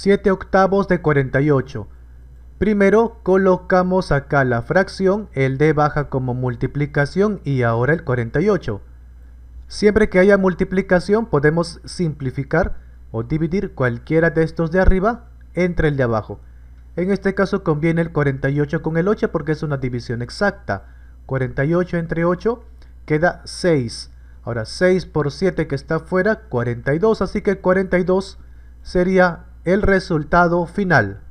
7 octavos de 48. Primero colocamos acá la fracción, el de baja como multiplicación y ahora el 48. Siempre que haya multiplicación podemos simplificar o dividir cualquiera de estos de arriba entre el de abajo. En este caso conviene el 48 con el 8 porque es una división exacta. 48 entre 8 queda 6. Ahora 6 por 7 que está fuera, 42. Así que 42 sería el resultado final.